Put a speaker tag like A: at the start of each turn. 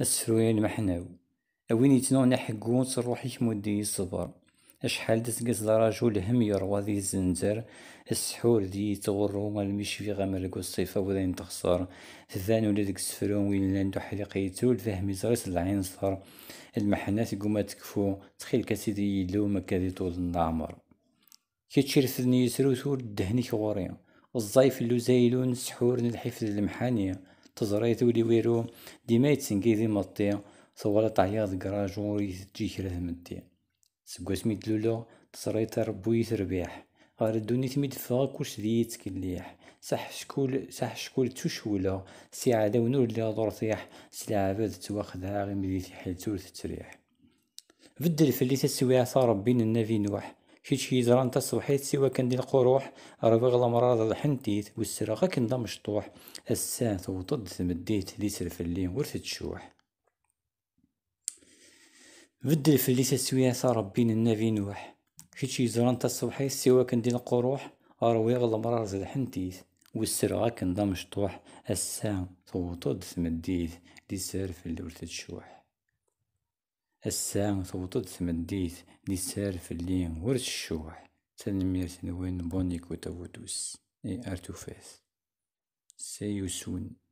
A: السفروية المحنو أوين يتنون نحقون صروحيك مدي صبر أشحال دسقس دراجو الهم يروى ذي الزنزر السحور ذي تغرو ما المش في غمر الصيفة وذين تخسر ثذان ولدك سفرون وين لاندو حلقيتو الفهم زرس العنصر المحنات قوما تكفو تخيل كسيدي يلو مكاذي طول النعمر تشير ثني يسرو ثور دهني غوريا الزايف اللو زايلون سحور نلحف للمحانيه تزريت ولي ويرو ديما يتسنكي دي مطي صورة كراج وري تجي كرا تمدي سكواس سميت لولو تزريت ربي تربيح غير دوني مي دفغا كوش ديت كليح صح شكول صح شكول تشولا سي عدا ونور لي غدور طيح سي العباد تواخدها غير ملي تحيل تور تتريح بدل فلي تسويع صار ربي النبي نوح هيتش زران تا الصبحيت سوا كندير القروح ربغ الامراض الحنتيت والسرقة كندا مشطوح السان وطد تمديت لي اللي ورث تشوح بدل فلي تسوية ربي النبي نوح هيتش زران تا الصبحيت سوا كندير القروح ربغ الامراض الحنتيت والسرقة كندا مشطوح السان وطد تمديت لي اللي ورث تشوح أسا ثوطد ثمديث لي سار في الليل ورد الشوح تنمير ثنوين بونيكو تاودوس إي أرتوفيث سيوسون